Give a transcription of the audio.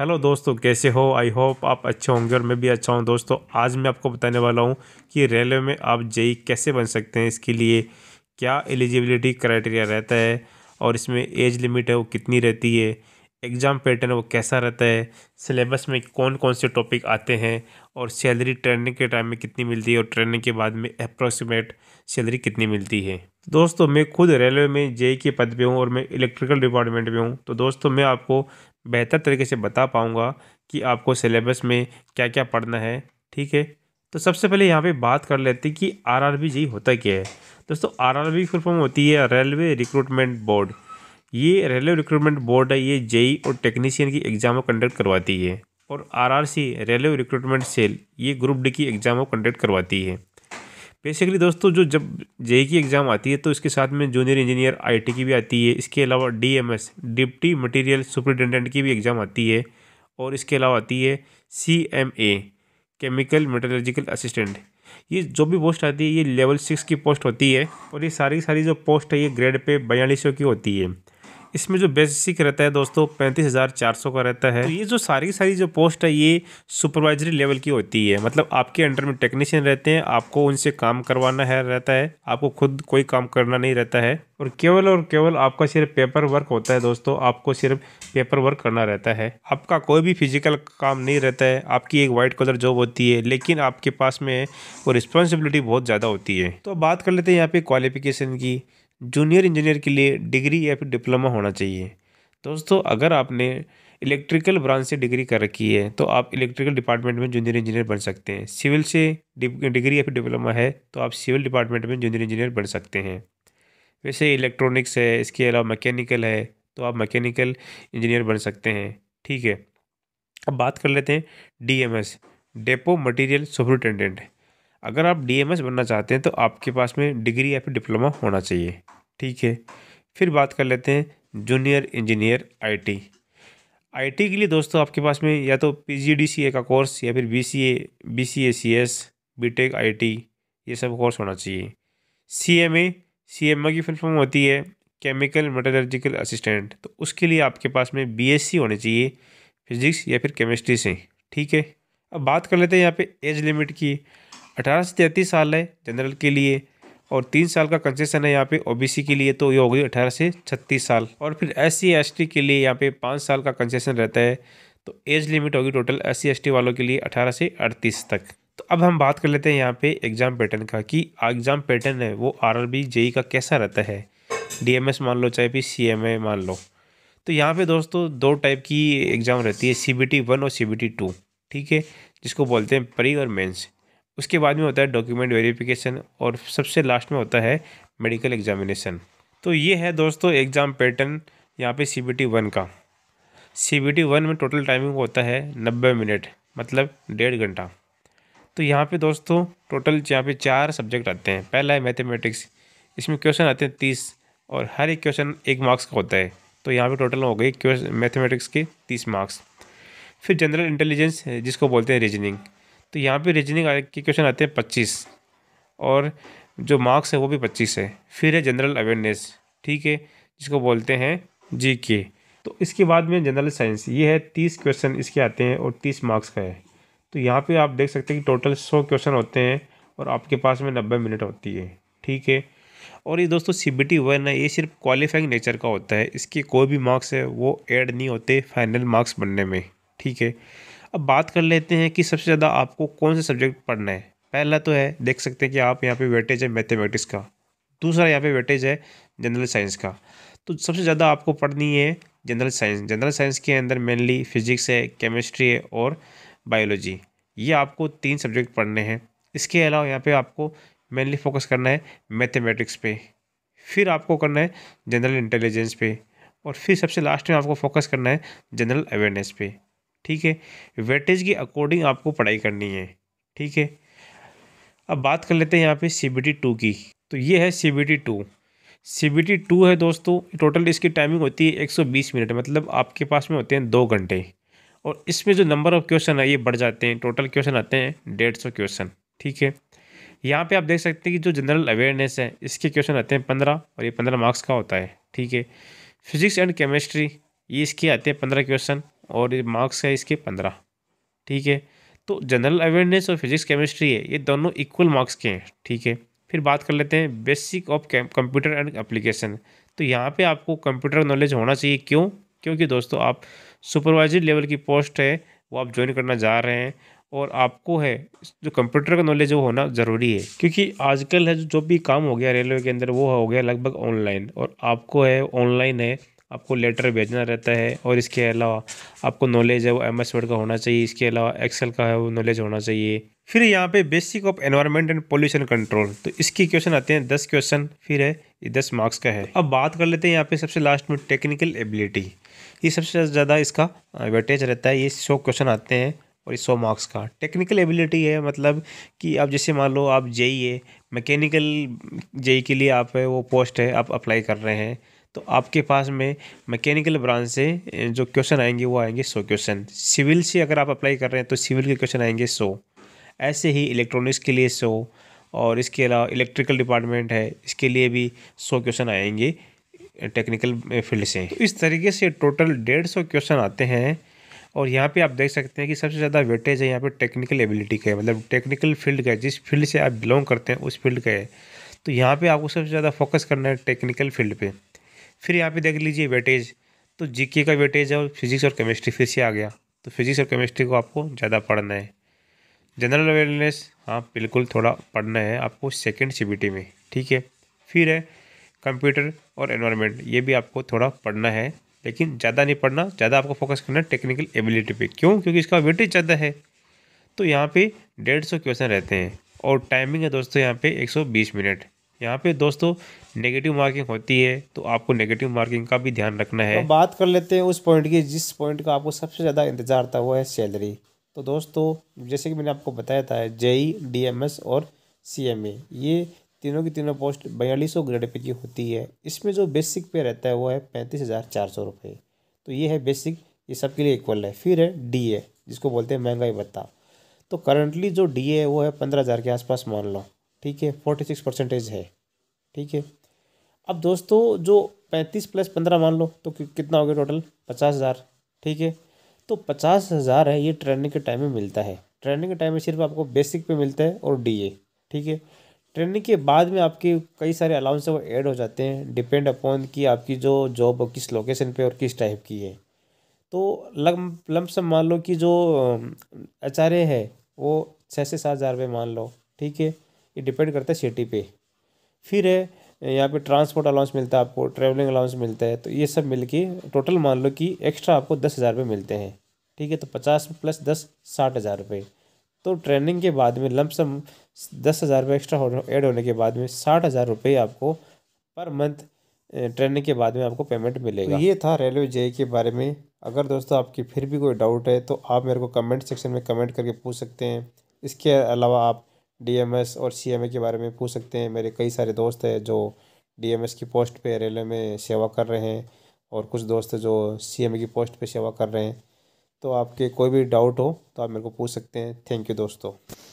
hello दोस्तों कैसे हो आई होप आप अच्छे होंगे और मैं भी अच्छा हूँ दोस्तों आज मैं आपको बताने वाला हूँ कि रेलवे में आप जेई कैसे बन सकते हैं इसके लिए क्या एलिजिबिलिटी क्राइटेरिया रहता है और इसमें एज लिमिट है वो कितनी रहती है एग्ज़ाम पैटर्न वो कैसा रहता है सिलेबस में कौन कौन से टॉपिक आते हैं और सैलरी ट्रेनिंग के टाइम में कितनी मिलती है और ट्रेनिंग के बाद में अप्रोक्सीमेट सैलरी कितनी मिलती है दोस्तों मैं खुद रेलवे में जेई के पद पे हूँ और मैं इलेक्ट्रिकल डिपार्टमेंट में हूँ तो दोस्तों मैं आपको बेहतर तरीके से बता पाऊँगा कि आपको सिलेबस में क्या क्या पढ़ना है ठीक है तो सबसे पहले यहाँ पे बात कर लेते हैं कि आर आर बी जी होता क्या है दोस्तों R R B full form होती है रेलवे रिक्रूटमेंट बोर्ड ये रेलवे रिक्रूटमेंट बोर्ड है ये जेई e और टेक्नीशियन की एग्ज़ाम को कंडक्ट करवाती है और R R C railway recruitment cell ये ग्रुप डी की एग्ज़ाम को कंडक्ट करवाती है बेसिकली दोस्तों जो जब जेई e e की एग्ज़ाम आती है तो इसके साथ में जूनियर इंजीनियर आईटी की भी आती है इसके अलावा डीएमएस डिप्टी मटेरियल सुपरिटेंडेंट की भी एग्ज़ाम आती है और इसके अलावा आती है सीएमए केमिकल मेटोलॉजिकल असिस्टेंट ये जो भी पोस्ट आती है ये लेवल सिक्स की पोस्ट होती है और ये सारी सारी जो पोस्ट है ये ग्रेड पे बयालीस की होती है इसमें जो बेसिक रहता है दोस्तों पैंतीस हज़ार चार सौ का रहता है तो ये जो सारी सारी जो पोस्ट है ये सुपरवाइजरी लेवल की होती है मतलब आपके अंडर में टेक्नीशियन रहते हैं आपको उनसे काम करवाना है रहता है आपको खुद कोई काम करना नहीं रहता है और केवल और केवल आपका सिर्फ पेपर वर्क होता है दोस्तों आपको सिर्फ पेपर वर्क करना रहता है आपका कोई भी फिजिकल काम नहीं रहता है आपकी एक वाइट कलर जॉब होती है लेकिन आपके पास में वो रिस्पॉन्सिबिलिटी बहुत ज़्यादा होती है तो बात कर लेते हैं यहाँ पे क्वालिफिकेशन की जूनियर इंजीनियर के लिए डिग्री या फिर डिप्लोमा होना चाहिए दोस्तों अगर आपने इलेक्ट्रिकल ब्रांच से डिग्री कर रखी है तो आप इलेक्ट्रिकल डिपार्टमेंट में जूनियर इंजीनियर बन सकते हैं सिविल से डिग्री या फिर डिप्लोमा है तो आप सिविल डिपार्टमेंट में जूनियर इंजीनियर बन सकते हैं वैसे इलेक्ट्रॉनिक्स है इसके अलावा मैकेनिकल है तो आप मैकेनिकल इंजीनियर बन सकते हैं ठीक है अब बात कर लेते हैं डीएमएस डेपो मटेरियल सुपरिटेंडेंट अगर आप डीएमएस बनना चाहते हैं तो आपके पास में डिग्री या फिर डिप्लोमा होना चाहिए ठीक है फिर बात कर लेते हैं जूनियर इंजीनियर आईटी आईटी के लिए दोस्तों आपके पास में या तो पीजीडीसीए का कोर्स या फिर बीसीए बीसीएसीएस बीटेक आईटी ये सब कोर्स होना चाहिए सीएमए सीएमए की फुल फॉर्म होती है केमिकल मेटलर्जिकल असिस्टेंट तो उसके लिए आपके पास में बीएससी होने चाहिए फिजिक्स या फिर केमिस्ट्री से ठीक है अब बात कर लेते हैं यहाँ पे एज लिमिट की अठारह से तैंतीस साल है जनरल के लिए और तीन साल का कंसेशन है यहाँ पे ओबीसी के लिए तो ये हो गई अठारह से छत्तीस साल और फिर एस सी के लिए यहाँ पे पाँच साल का कंसेशन रहता है तो एज लिमिट होगी टोटल एस सी वालों के लिए अठारह से अड़तीस तक तो अब हम बात कर लेते हैं यहाँ पे एग्ज़ाम पैटर्न का कि एग्ज़ाम पैटर्न है वो आर आर बी जेई का कैसा रहता है डी एम एस मान लो चाहे फिर सी एम ए मान लो तो यहाँ पर दोस्तों दो टाइप की एग्ज़ाम रहती है सी बी टी वन और सी बी टी टू ठीक है जिसको बोलते हैं प्री और मेन्स उसके बाद में होता है डॉक्यूमेंट वेरिफिकेशन और सबसे लास्ट में होता है मेडिकल एग्जामिनेशन तो ये है दोस्तों एग्ज़ाम पैटर्न यहाँ पे सी बी टी वन का सी बी टी वन में टोटल टाइमिंग होता है नब्बे मिनट मतलब डेढ़ घंटा तो यहाँ पे दोस्तों टोटल यहाँ पे चार सब्जेक्ट आते हैं पहला है मैथमेटिक्स इसमें क्वेश्चन आते हैं तीस और हर एक क्वेश्चन एक मार्क्स का होता है तो यहाँ पे टोटल हो गई मैथमेटिक्स के तीस मार्क्स फिर जनरल इंटेलिजेंस जिसको बोलते हैं रीजनिंग तो यहाँ पे रीजनिंग के क्वेश्चन आते हैं पच्चीस और जो मार्क्स है वो भी पच्चीस है फिर है जनरल अवेयरनेस ठीक है जिसको बोलते हैं जी के तो इसके बाद में जनरल साइंस ये है तीस क्वेश्चन इसके आते हैं और तीस मार्क्स का है तो यहाँ पे आप देख सकते हैं कि टोटल सौ क्वेश्चन होते हैं और आपके पास में नब्बे मिनट होती है ठीक है और ये दोस्तों सी बी टी वन है ये सिर्फ क्वालिफाइंग नेचर का होता है इसके कोई भी मार्क्स है वो ऐड नहीं होते फाइनल मार्क्स बनने में ठीक है अब बात कर लेते हैं कि सबसे ज़्यादा आपको कौन से सब्जेक्ट पढ़ना है पहला तो है देख सकते हैं कि आप यहाँ पे वेटेज है मैथमेटिक्स का दूसरा यहाँ पे वेटेज है जनरल साइंस का तो सबसे ज़्यादा आपको पढ़नी है जनरल साइंस जनरल साइंस के अंदर मेनली फिजिक्स है केमिस्ट्री है और बायोलॉजी ये आपको तीन सब्जेक्ट पढ़ने हैं इसके अलावा यहाँ पर आपको मेनली फोकस करना है मैथेमेटिक्स पे फिर आपको करना है जनरल इंटेलिजेंस पे और फिर सबसे लास्ट में आपको फोकस करना है जनरल अवेयरनेस पे ठीक है वेटेज के अकॉर्डिंग आपको पढ़ाई करनी है ठीक है अब बात कर लेते हैं यहाँ पे सी बी टी टू की तो ये है C B T two C B T two है दोस्तों टोटल इसकी टाइमिंग होती है एक सौ बीस मिनट मतलब आपके पास में होते हैं दो घंटे और इसमें जो नंबर ऑफ क्वेश्चन है ये बढ़ जाते हैं टोटल क्वेश्चन आते हैं डेढ़ सौ क्वेश्चन ठीक है यहाँ पे आप देख सकते हैं कि जो जनरल अवेयरनेस है इसके क्वेश्चन आते हैं पंद्रह और ये पंद्रह मार्क्स का होता है ठीक है फिजिक्स एंड केमिस्ट्री ये इसके आते हैं पंद्रह क्वेश्चन और मार्क्स है इसके पंद्रह ठीक है तो जनरल अवेयरनेस और फिजिक्स केमिस्ट्री है ये दोनों इक्वल मार्क्स के हैं ठीक है फिर बात कर लेते हैं basic of computer and application तो यहाँ पे आपको कंप्यूटर नॉलेज होना चाहिए क्यों क्योंकि दोस्तों आप सुपरवाइजर लेवल की पोस्ट है वो आप ज्वाइन करना जा रहे हैं और आपको है जो कंप्यूटर का नॉलेज वो होना ज़रूरी है क्योंकि आजकल है जो भी काम हो गया रेलवे के अंदर वो हो गया लगभग ऑनलाइन और आपको है ऑनलाइन है आपको लेटर भेजना रहता है और इसके अलावा आपको नॉलेज है वो एम एस वर्ड का होना चाहिए इसके अलावा एक्सेल का है वो नॉलेज होना चाहिए फिर यहाँ पे basic of environment and pollution control तो इसके क्वेश्चन आते हैं दस क्वेश्चन फिर है ये दस मार्क्स का है अब बात कर लेते हैं यहाँ पे सबसे लास्ट में टेक्निकल एबिलिटी ये सबसे ज़्यादा इसका वेटेज रहता है ये सौ क्वेश्चन आते हैं और ये सौ मार्क्स का टेक्निकल एबिलिटी है मतलब कि आप जैसे मान लो आप जेई है मैकेनिकल जेई के लिए आप है वो पोस्ट है आप अप्लाई कर रहे हैं तो आपके पास में मैकेनिकल ब्रांच से जो क्वेश्चन आएंगे वो आएंगे सौ क्वेश्चन सिविल से अगर आप अप्लाई कर रहे हैं तो सिविल के क्वेश्चन आएंगे सौ ऐसे ही इलेक्ट्रॉनिक्स के लिए सौ और इसके अलावा इलेक्ट्रिकल डिपार्टमेंट है इसके लिए भी सौ क्वेश्चन आएंगे टेक्निकल फील्ड से तो इस तरीके से टोटल डेढ़ सौ क्वेश्चन आते हैं और यहाँ पे आप देख सकते हैं कि सबसे ज़्यादा वेटेज है यहाँ पे टेक्निकल एबिलिटी का है मतलब टेक्निकल फील्ड का है जिस फील्ड से आप बिलोंग करते हैं उस फील्ड का है तो यहाँ पर आपको सबसे ज़्यादा फोकस करना है टेक्निकल फील्ड पर फिर यहाँ पे देख लीजिए वेटेज तो जीके का वेटेज है और फिजिक्स और केमिस्ट्री फिर से आ गया तो फिजिक्स और केमिस्ट्री को आपको ज़्यादा पढ़ना है जनरल अवेयरनेस हाँ बिल्कुल थोड़ा पढ़ना है आपको सेकेंड सी में ठीक है फिर है कंप्यूटर और एनवायरनमेंट ये भी आपको थोड़ा पढ़ना है लेकिन ज़्यादा नहीं पढ़ना ज़्यादा आपको फोकस करना है टेक्निकल एबिलिटी पे क्यों क्योंकि इसका वेटेज ज़्यादा है तो यहाँ पे डेढ़ सौ क्वेश्चन रहते हैं और टाइमिंग है दोस्तों यहाँ पे बीस मिनट यहाँ पे दोस्तों नेगेटिव मार्किंग होती है तो आपको नेगेटिव मार्किंग का भी ध्यान रखना है तो बात कर लेते हैं उस पॉइंट की जिस पॉइंट का आपको सबसे ज़्यादा इंतजार था वो है सैलरी तो दोस्तों जैसे कि मैंने आपको बताया था जेई डीएमएस e, और सी ये तीनों की तीनों पोस्ट बयालीस सौ ग्रेड पे की होती है इसमें जो बेसिक पे रहता है वो है पैंतीस हज़ार चार सौ रुपये तो ये है बेसिक ये सबके लिए इक्वल है फिर है डी ए e, जिसको बोलते हैं महंगाई भत्ता तो करंटली जो डी ए e है वो है पंद्रह हज़ार के आसपास मान लो ठीक है फोर्टी सिक्स परसेंटेज है ठीक है अब दोस्तों जो पैंतीस प्लस पंद्रह मान लो तो कि, कितना हो गया टोटल पचास हज़ार ठीक है तो पचास हज़ार है ये ट्रेनिंग के टाइम में मिलता है ट्रेनिंग के टाइम में सिर्फ आपको बेसिक पे मिलता है और डी ए ठीक है ट्रेनिंग के बाद में आपके कई सारे अलाउंस वो ऐड हो जाते हैं डिपेंड अपॉन कि आपकी जो जॉब किस लोकेशन पे और किस टाइप की है तो लम लम सम मान लो कि जो एच आर ए है वो छः से सात हज़ार रुपये मान लो ठीक है डिपेंड करता है सिटी पे फिर है यहाँ पे ट्रांसपोर्ट अलाउंस मिलता है आपको ट्रैवलिंग अलाउंस मिलता है तो ये सब मिल के टोटल मान लो कि एक्स्ट्रा आपको दस हज़ार रुपये मिलते हैं ठीक है तो पचास प्लस दस साठ हज़ार रुपये तो ट्रेनिंग के बाद में लमसम दस हज़ार रुपये एक्स्ट्रा हो, एड होने के बाद में साठ हज़ार रुपये आपको पर मंथ ट्रेनिंग के बाद में आपको पेमेंट मिलेगा तो ये था रेलवे जे के बारे में अगर दोस्तों आपकी फिर भी कोई डाउट है तो आप मेरे को कमेंट सेक्शन में कमेंट करके पूछ सकते हैं इसके अलावा आप डीएमएस और सीएमए के बारे में पूछ सकते हैं मेरे कई सारे दोस्त हैं जो डीएमएस की पोस्ट पे रेलवे में सेवा कर रहे हैं और कुछ दोस्त जो सीएमए की पोस्ट पे सेवा कर रहे हैं तो आपके कोई भी डाउट हो तो आप मेरे को पूछ सकते हैं थैंक यू दोस्तों